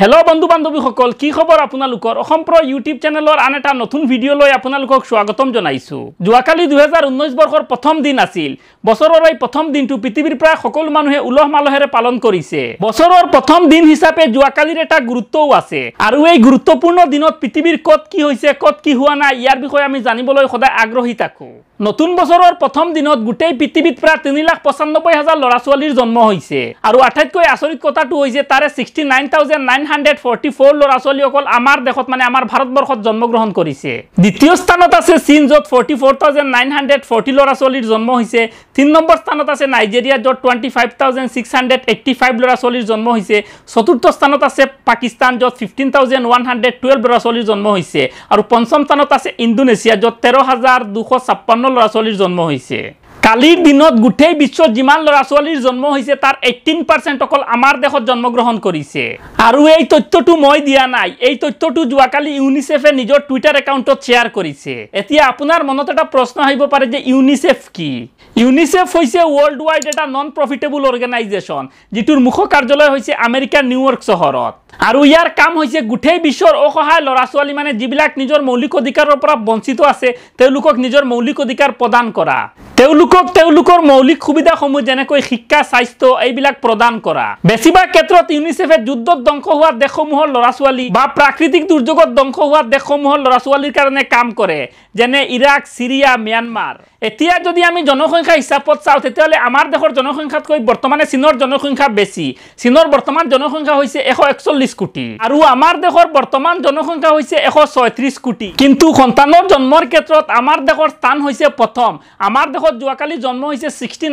hello' বন্ধু বান্ধৱীসকল কি খবৰ আপোনালোকৰ অসম প্ৰ ইউটিউব চেনেলৰ আন এটা নতুন ভিডিঅ'লৈ আপোনালোকক স্বাগতম জনাইছোঁ যোৱাকালি দুহেজাৰ ঊনৈছ বৰ্ষৰ প্ৰথম দিন আছিল বছৰৰ এই প্ৰথম দিনটো পৃথিৱীৰ প্ৰায় সকলো মানুহে উলহ মালহেৰে পালন কৰিছে বছৰৰ প্ৰথম দিন হিচাপে যোৱাকালিৰ এটা গুৰুত্বও আছে আৰু এই গুৰুত্বপূৰ্ণ দিনত পৃথিৱীৰ ক'ত কি হৈছে ক'ত কি হোৱা নাই ইয়াৰ বিষয়ে আমি জানিবলৈ সদায় আগ্ৰহী থাকোঁ নতুন বছৰৰ প্ৰথম দিনত গোটেই পৃথিৱীত প্ৰায় তিনি লাখ পঁচানব্বৈ হাজাৰ ল'ৰা ছোৱালীৰ জন্ম হৈছে আৰু আটাইতকৈ আচৰিত কথাটো হৈছে তাৰে sixty nine thousand nine hundred forty four ল'ৰা ছোৱালীসকল আমাৰ দেশত মানে আমাৰ ভাৰতবৰ্ষত জন্মগ্ৰহণ কৰিছে দ্বিতীয় স্থানত আছে চীন য'ত forty four thousand nine hundred forty ল'ৰা ছোৱালীৰ জন্ম হৈছে তিনি নম্বৰ স্থানত আছে নাইজেৰিয়া য'ত twenty five thousand six hundred eighty five ল'ৰা ছোৱালীৰ জন্ম হৈছে চতুৰ্থ স্থানত আছে পাকিস্তান য'ত fifteen thousand one hundred twelve ল'ৰা ছোৱালীৰ জন্ম হৈছে আৰু পঞ্চম স্থানত আছে ইণ্ডোনেছিয়া য'ত তেৰ হাজাৰ দুশ ছাপন্ন লৰা ছোৱালীৰ জন্ম হৈছে কালিৰ দিনত গোটেই বিশ্বত যিমান ল'ৰা ছোৱালীৰ জন্ম হৈছে তাৰ এইটিন পাৰ্চেণ্ট অকল আমাৰ দেশত জন্মগ্ৰহণ কৰিছে আৰু এই তথ্যটো মই দিয়া নাই এই তথ্যটো যোৱাকালি ইউনিচেফে নিজৰ টুইটাৰ একাউণ্টত শ্বেয়াৰ কৰিছে এতিয়া আপোনাৰ মনত এটা প্ৰশ্ন আহিব পাৰে যে ইউনিচেফ কি ইউনিচেফ হৈছে ৱৰ্ল্ড ৱাইড এটা নন প্ৰফিটেবল অৰ্গেনাইজেশ্যন যিটোৰ মুখ্য কাৰ্যালয় হৈছে আমেৰিকাৰ নিউয়ৰ্ক চহৰত আৰু ইয়াৰ কাম হৈছে গোটেই বিশ্বৰ অসহায় ল'ৰা ছোৱালী মানে যিবিলাক নিজৰ মৌলিক অধিকাৰৰ পৰা বঞ্চিত আছে তেওঁলোকক নিজৰ মৌলিক অধিকাৰ প্ৰদান কৰা তেওঁলোকক তেওঁলোকৰ মৌলিক সুবিধাসমূহ যেনেকৈ শিক্ষা স্বাস্থ্য এইবিলাক প্ৰদান কৰা বেছিভাগ ক্ষেত্ৰত ইউনিচেফে যুদ্ধত ধ্বংস হোৱা দেশসমূহৰ ল'ৰা ছোৱালী বা প্ৰাকৃতিক দুৰ্যোগত ধ্বংস হোৱা দেশসমূহৰ ল'ৰা ছোৱালীৰ কাৰণে কাম কৰে যেনে ইৰাক ছিৰিয়া ম্যানমাৰ এতিয়া যদি আমি জনসংখ্যা জনসংখ্যা হিচাপত চাওঁ তেতিয়াহ'লে আমাৰ দেশৰ জনসংখ্যাতকৈ বৰ্তমানে চীনৰ জনসংখ্যা বেছি চীনৰ বৰ্তমান জনসংখ্যা হৈছে এশ কোটি আৰু আমাৰ দেশৰ বৰ্তমান জনসংখ্যা হৈছে এশ কোটি কিন্তু সন্তানৰ জন্মৰ ক্ষেত্ৰত আমাৰ দেশৰ স্থান হৈছে প্ৰথম আমাৰ দেশত যোৱাকালি জন্ম হৈছে ছিক্সটি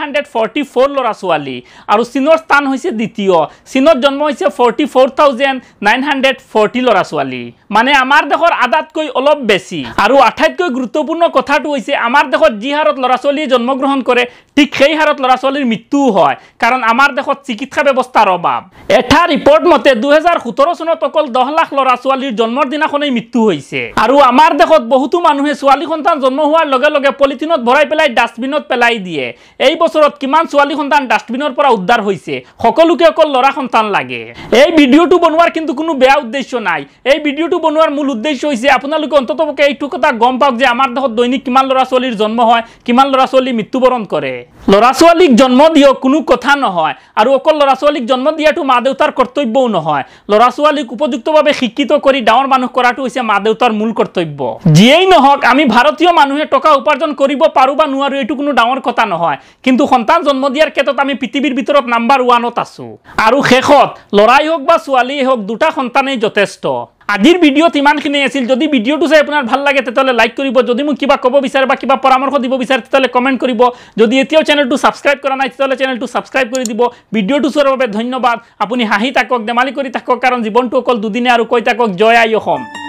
হাণ্ড্ৰেড ফৰ্টি ফ'ৰ ল'ৰা ছোৱালী আৰু চীনৰ স্থান হৈছে দ্বিতীয় চীনত জন্ম হৈছে forty four thousand nine hundred forty ল'ৰা ছোৱালী মানে আমাৰ দেশৰ আটাইতকৈ অলপ বেছি আৰু আটাইতকৈ গুৰুত্বপূৰ্ণ কথাটো হৈছে আমাৰ দেশত যি হাৰত ল'ৰা ছোৱালীয়ে জন্মগ্ৰহণ কৰে ঠিক সেই হাৰত ল'ৰা ছোৱালীৰ মৃত্যুও হয় কাৰণ আমাৰ দেশত চিকিৎসা ব্যৱস্থাৰ অভাৱ এটা ৰিপৰ্ট মতে দুহেজাৰ সোতৰ চনত অকল দহ লাখ ল'ৰা ছোৱালীৰ জন্মৰ দিনাখনেই মৃত্যু হৈছে আৰু আমাৰ দেশত বহুতো মানুহে ছোৱালী সন্তান জন্ম হোৱাৰ লগে লগে পলিথিনত ভৰাই পেলাই ডাষ্টবিনত পেলাই দিয়ে এই বছৰত কিমান ছোৱালী সন্তান ডাষ্টবিনৰ পৰা উদ্ধাৰ হৈছে সকলোকে অকল ল'ৰা সন্তান লাগে এই ভিডিঅ'টো বনোৱাৰ কিন্তু কোনো বেয়া উদ্দেশ্য নাই এই ভিডিঅ'টো বনোৱাৰ মূল উদ্দেশ্য হৈছে আপোনালোকে অন্ততপক্ষে এইটো কথা গম পাওক যে আমাৰ দেশত দৈনিক কিমান ল'ৰা ছোৱালীৰ জন্ম হয় কিমান লৰা ছোৱালী মৃত্যুবৰণ কৰে ল'ৰা ছোৱালীক জন্ম দিয়ক কোনো কথা নহয় আৰু অকল ল'ৰা ছোৱালীক জন্ম দিয়াটো মা দেউতাৰ কৰ্তব্যও নহয় ল'ৰা ছোৱালীক উপযুক্তভাৱে শিক্ষিত কৰি ডাঙৰ মানুহ কৰাটো হৈছে মা দেউতাৰ মূল কৰ্তব্য যিয়েই নহওক আমি ভাৰতীয় মানুহে টকা উপাৰ্জন কৰিব পাৰোঁ বা নোৱাৰোঁ এইটো কোনো ডাঙৰ কথা নহয় কিন্তু সন্তান জন্ম দিয়াৰ ক্ষেত্ৰত আমি পৃথিৱীৰ ভিতৰত নাম্বাৰ ওৱানত আছোঁ আৰু শেষত ল'ৰাই হওক বা ছোৱালীয়ে হওক দুটা সন্তানেই যথেষ্ট আজিৰ ভিডিওত ইমানখিনি আছিল যদি ভিডিওটো চাই আপোনাৰ ভাল লাগে তেতিয়াহ'লে লাইক কৰিব যদি মোক কিবা ক'ব বিচাৰে বা কিবা পৰামৰ্শ দিব বিচাৰে তেতিয়াহ'লে কমেণ্ট কৰিব যদি এতিয়াও চেনেলটো ছাবস্ক্ৰাইব কৰা নাই তেতিয়াহ'লে চেনেলটো ছাবস্ক্ৰাইব কৰি দিব ভিডিঅ'টো চোৱাৰ বাবে ধন্যবাদ আপুনি হাঁহি থাকক ধেমালি কৰি থাকক কাৰণ জীৱনটো অকল দুদিনে আৰু কৈ থাকক জয় আই অসম